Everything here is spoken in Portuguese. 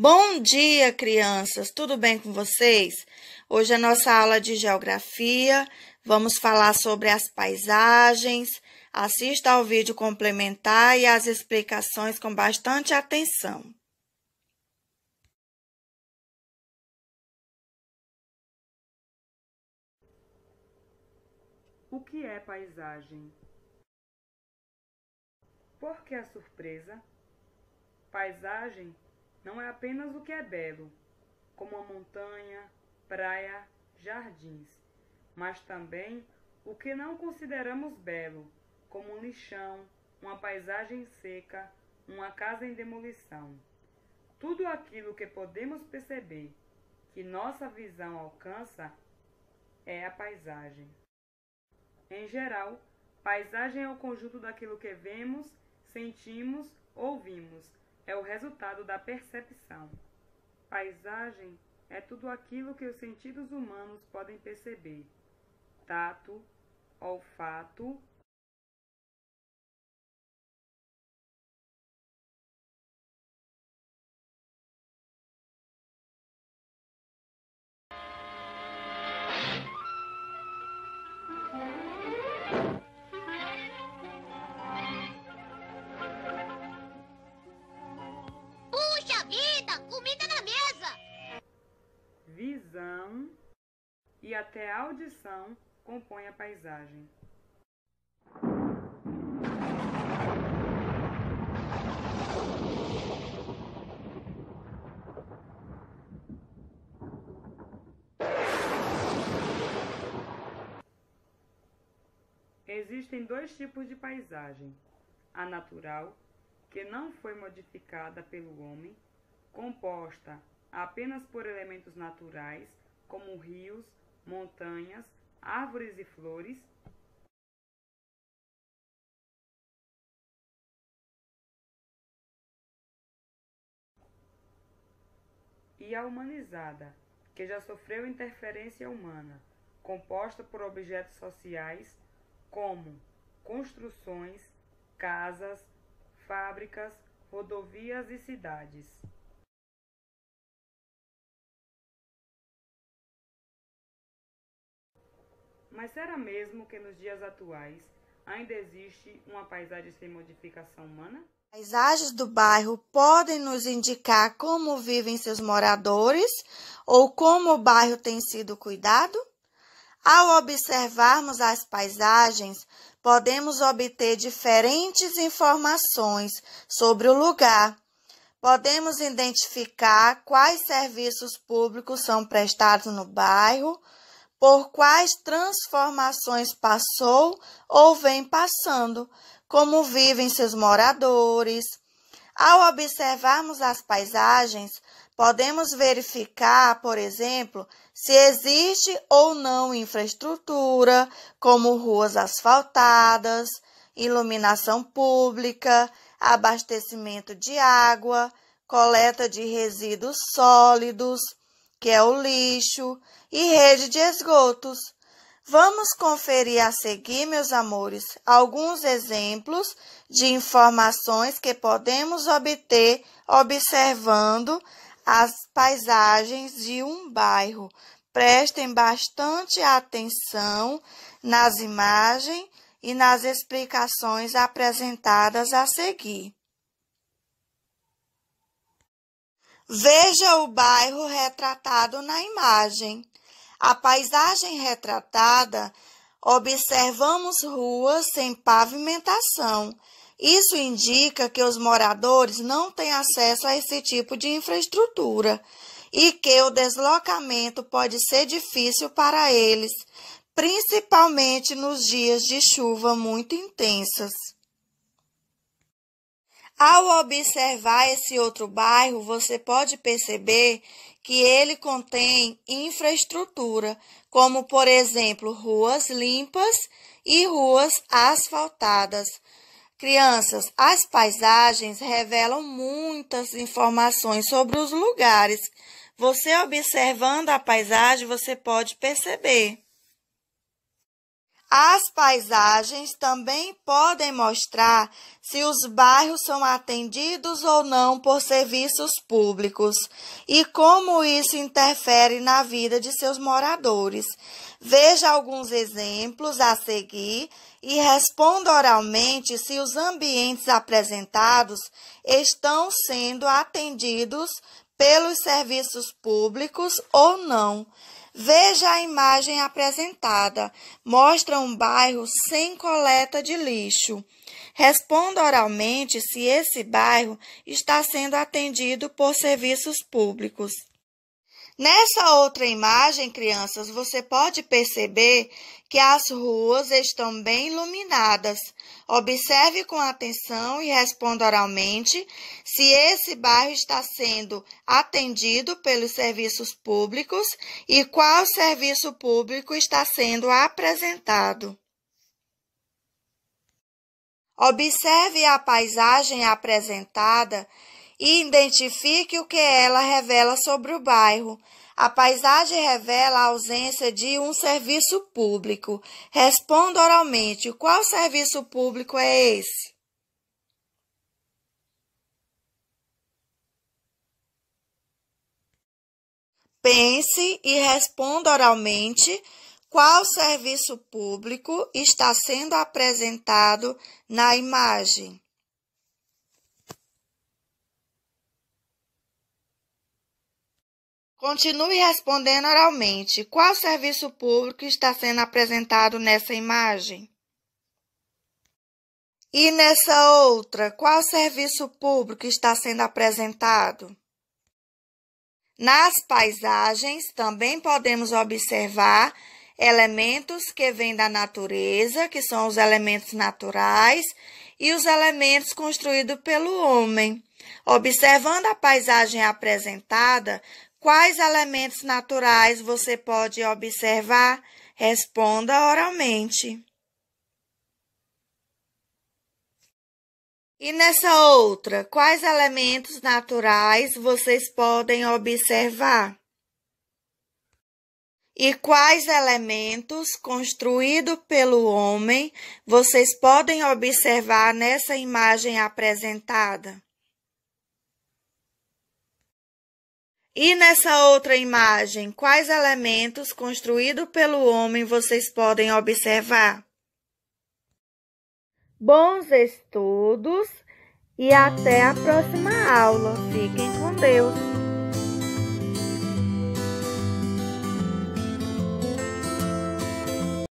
Bom dia, crianças! Tudo bem com vocês? Hoje é nossa aula de geografia. Vamos falar sobre as paisagens. Assista ao vídeo complementar e às explicações com bastante atenção. O que é paisagem? Por que a surpresa? Paisagem não é apenas o que é belo, como a montanha, praia, jardins, mas também o que não consideramos belo, como um lixão, uma paisagem seca, uma casa em demolição. Tudo aquilo que podemos perceber que nossa visão alcança é a paisagem. Em geral, paisagem é o conjunto daquilo que vemos, sentimos, ouvimos, é o resultado da percepção. Paisagem é tudo aquilo que os sentidos humanos podem perceber: tato, olfato até a audição compõe a paisagem. Existem dois tipos de paisagem: a natural, que não foi modificada pelo homem, composta apenas por elementos naturais, como rios, montanhas, árvores e flores, e a humanizada, que já sofreu interferência humana, composta por objetos sociais como construções, casas, fábricas, rodovias e cidades. Mas será mesmo que nos dias atuais ainda existe uma paisagem sem modificação humana? Paisagens do bairro podem nos indicar como vivem seus moradores ou como o bairro tem sido cuidado? Ao observarmos as paisagens, podemos obter diferentes informações sobre o lugar. Podemos identificar quais serviços públicos são prestados no bairro, por quais transformações passou ou vem passando, como vivem seus moradores. Ao observarmos as paisagens, podemos verificar, por exemplo, se existe ou não infraestrutura, como ruas asfaltadas, iluminação pública, abastecimento de água, coleta de resíduos sólidos, que é o lixo, e rede de esgotos. Vamos conferir a seguir, meus amores, alguns exemplos de informações que podemos obter observando as paisagens de um bairro. Prestem bastante atenção nas imagens e nas explicações apresentadas a seguir. Veja o bairro retratado na imagem. A paisagem retratada, observamos ruas sem pavimentação. Isso indica que os moradores não têm acesso a esse tipo de infraestrutura e que o deslocamento pode ser difícil para eles, principalmente nos dias de chuva muito intensas. Ao observar esse outro bairro, você pode perceber que ele contém infraestrutura, como por exemplo ruas limpas e ruas asfaltadas. Crianças, as paisagens revelam muitas informações sobre os lugares. Você observando a paisagem, você pode perceber. As paisagens também podem mostrar se os bairros são atendidos ou não por serviços públicos e como isso interfere na vida de seus moradores. Veja alguns exemplos a seguir e responda oralmente se os ambientes apresentados estão sendo atendidos pelos serviços públicos ou não. Veja a imagem apresentada. Mostra um bairro sem coleta de lixo. Responda oralmente se esse bairro está sendo atendido por serviços públicos. Nessa outra imagem, crianças, você pode perceber que as ruas estão bem iluminadas. Observe com atenção e responda oralmente se esse bairro está sendo atendido pelos serviços públicos e qual serviço público está sendo apresentado. Observe a paisagem apresentada e identifique o que ela revela sobre o bairro. A paisagem revela a ausência de um serviço público. Responda oralmente: qual serviço público é esse? Pense e responda oralmente qual serviço público está sendo apresentado na imagem. Continue respondendo oralmente. Qual serviço público está sendo apresentado nessa imagem? E nessa outra, qual serviço público está sendo apresentado? Nas paisagens também podemos observar elementos que vêm da natureza, que são os elementos naturais, e os elementos construídos pelo homem. Observando a paisagem apresentada, Quais elementos naturais você pode observar? Responda oralmente. E nessa outra, quais elementos naturais vocês podem observar? E quais elementos construídos pelo homem vocês podem observar nessa imagem apresentada? E nessa outra imagem, quais elementos construídos pelo homem vocês podem observar? Bons estudos e até a próxima aula. Fiquem com Deus.